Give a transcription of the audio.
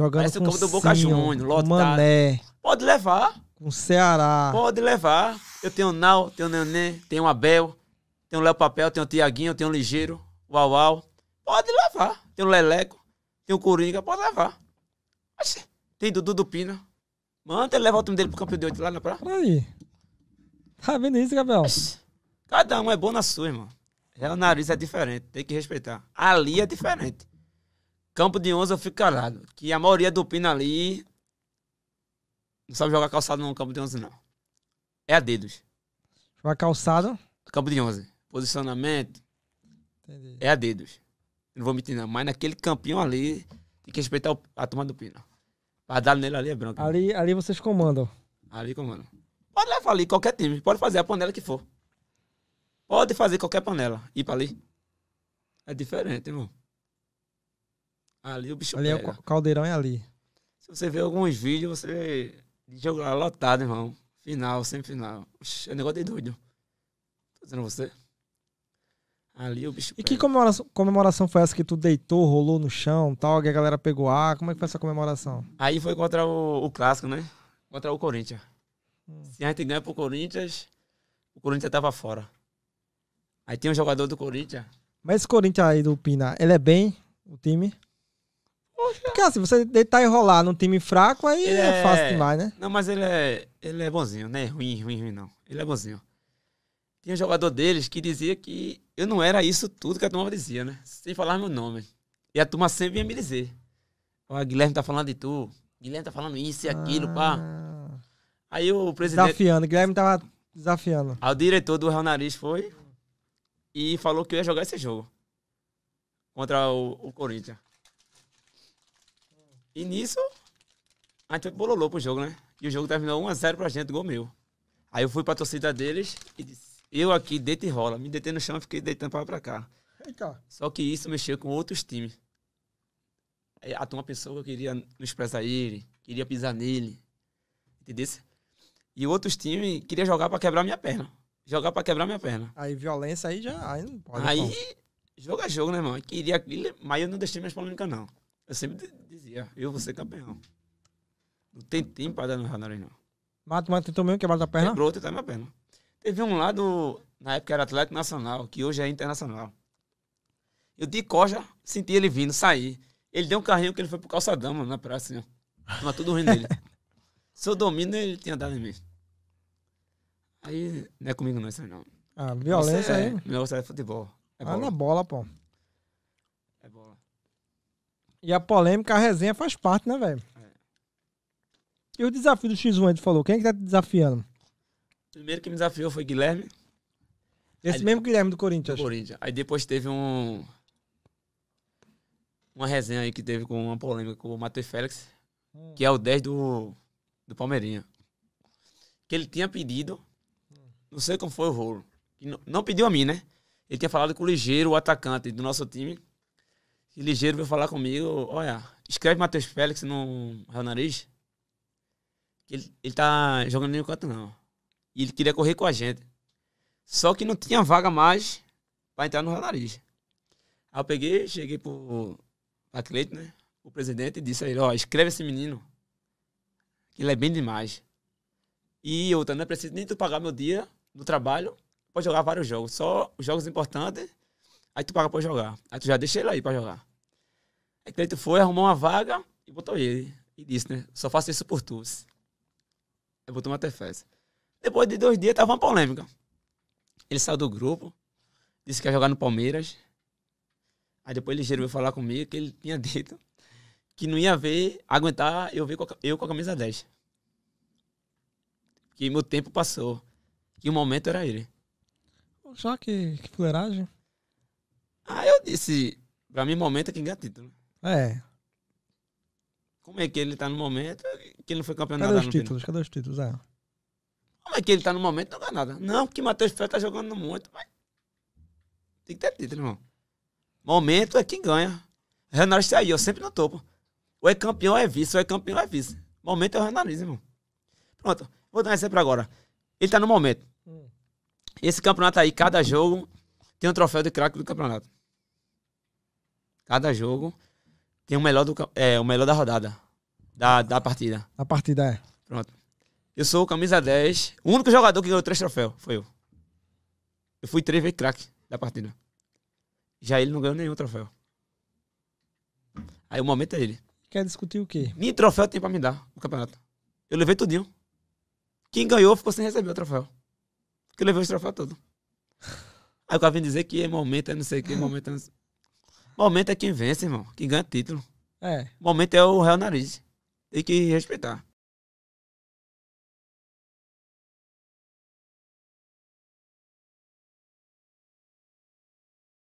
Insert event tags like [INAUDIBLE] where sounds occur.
Jogando Parece com o campo do Boca Juniors, lotado. Mané. Pode levar. Com o Ceará. Pode levar. Eu tenho o Nau, tenho o Nenê, tenho o Abel, tenho Léo Papel, tenho o Tiaguinho, tenho o Ligeiro, Uau Uau. Pode levar. Tenho Leleco, tenho Coringa, pode levar. Oxê. Tem Dudu do Pina. Manda ele levar o time dele pro campo de oito lá na praia. Peraí. Tá vendo isso, Gabriel? Cada um é bom na sua, irmão. É o nariz é diferente, tem que respeitar. Ali é diferente. Campo de 11 eu fico calado. Que a maioria do pino ali. Não sabe jogar calçado no campo de 11, não. É a dedos. Jogar calçado? Campo de 11. Posicionamento. Entendi. É a dedos. Não vou mentir, não. Mas naquele campinho ali, tem que respeitar a turma do pino Pina. dar nele ali é branco. Ali, ali vocês comandam. Ali comandam. Pode levar ali qualquer time. Pode fazer a panela que for. Pode fazer qualquer panela. Ir pra ali. É diferente, irmão. Ali o bicho ali pega. É o caldeirão é ali. Se você vê alguns vídeos, você. De jogo lá lotado, irmão. Final, semifinal. Oxi, é negócio de doido. Tô dizendo você. Ali o bicho. E pega. que comemoração, comemoração foi essa que tu deitou, rolou no chão tal, que a galera pegou ar? Como é que foi essa comemoração? Aí foi contra o, o clássico, né? Contra o Corinthians. Hum. Se a gente ganha pro Corinthians, o Corinthians tava fora. Aí tem um jogador do Corinthians. Mas esse Corinthians aí do Pina, ele é bem, o time? Poxa. Porque assim, você deitar e rolar num time fraco, aí ele é, é, fácil demais, né? Não, mas ele é, ele é bonzinho, né? Ruim, ruim, ruim, não. Ele é bonzinho. Tinha um jogador deles que dizia que eu não era isso tudo que a turma dizia, né? Sem falar meu nome. E a turma sempre vinha me dizer. Ó, Guilherme tá falando de tu. Guilherme tá falando isso e aquilo, ah. pá. Aí o presidente... Desafiando. Guilherme tava desafiando. Aí o diretor do Real Nariz foi e falou que eu ia jogar esse jogo. Contra o, o Corinthians. E nisso, a gente foi bololô pro jogo, né? E o jogo terminou 1x0 pra gente, gol meu. Aí eu fui pra torcida deles e disse, eu aqui deito e rola. Me deitei no chão e fiquei deitando pra, pra cá. Eita. Só que isso mexeu com outros times. A turma pensou que eu queria nos prezar ele, queria pisar nele. Entendeu? E outros times queriam jogar pra quebrar minha perna. Jogar pra quebrar minha perna. Aí violência aí já. Aí não pode. Aí, pô. jogo é jogo, né, irmão? Queria, mas eu não deixei minhas polêmicas, não. Eu sempre dizia, eu vou ser campeão. Não tem tempo para dar no Ranário, não. Mato, mato, tentou mesmo quebrado a perna? Quebrou, tentou minha tá perna. Teve um lado, na época era Atlético Nacional, que hoje é Internacional. Eu de coja, senti ele vindo, sair. Ele deu um carrinho que ele foi pro calçadão, mano, na praça, assim, ó. Mas tudo ruim dele. Se eu domino, ele tinha dado em mim. Aí, não é comigo não, isso não. Ah, violência é aí? É, não, você é futebol. É ah, é bola. na bola, pô. É bola. E a polêmica, a resenha faz parte, né, velho? E o desafio do X1, ele falou, quem é que tá te desafiando? Primeiro que me desafiou foi Guilherme. Esse Aí, mesmo Guilherme do Corinthians. Do Corinthians. Aí depois teve um uma resenha aí que teve com uma polêmica com o Matheus Félix, hum. que é o 10 do, do Palmeirinha. Que ele tinha pedido, não sei como foi o rolo. Não, não, pediu a mim, né? Ele tinha falado com o Ligeiro, o atacante do nosso time, e ligeiro veio falar comigo, olha, escreve Matheus Félix no Real Nariz. Ele, ele tá jogando nenhum canto, não. E ele queria correr com a gente. Só que não tinha vaga mais pra entrar no Real Nariz. Aí eu peguei, cheguei pro atleta, né? O presidente e disse a ele, ó, escreve esse menino. Que ele é bem demais. E outra, não é preciso nem tu pagar meu dia no trabalho. Pode jogar vários jogos. Só os jogos importantes Aí tu paga pra jogar. Aí tu já deixa ele aí pra jogar. Aí Cleito foi, arrumou uma vaga e botou ele. E disse, né? Só faço isso por tu. Eu botou uma festa. Depois de dois dias tava uma polêmica. Ele saiu do grupo, disse que ia jogar no Palmeiras. Aí depois ele veio falar comigo que ele tinha [LAUGHS] dito que não ia ver, aguentar eu ver eu com a camisa 10. Que meu tempo passou. Que o momento era ele. Já que, que fuleiragem. Aí eu disse, pra mim, momento é quem ganha título. Né? É. Como é que ele tá no momento que ele não foi campeão Cadê nada os títulos? Cadê os títulos? É. Como é que ele tá no momento não ganha nada? Não, porque Matheus Félix tá jogando muito, mas tem que ter título, irmão. Momento é quem ganha. Renato está aí, eu sempre no topo. Ou é campeão é vice, ou é campeão é vice. Momento é o Renato, irmão. Pronto, vou dar um exemplo agora. Ele tá no momento. Hum. Esse campeonato aí, cada jogo tem um troféu de craque do campeonato. Cada jogo tem o melhor, do, é, o melhor da rodada. Da, da partida. Da partida, é. Pronto. Eu sou camisa 10. O único jogador que ganhou três troféus foi eu. Eu fui três vezes craque da partida. Já ele não ganhou nenhum troféu. Aí o momento é ele. Quer discutir o quê? Nem troféu tem pra me dar no campeonato. Eu levei tudinho. Quem ganhou ficou sem receber o troféu. Porque eu levei os troféus todo. Aí o cara vem dizer que é momento, é não sei o que, momento é não sei. Momento é quem vence, irmão. Quem ganha título. É. Momento é o Real Nariz. Tem que respeitar.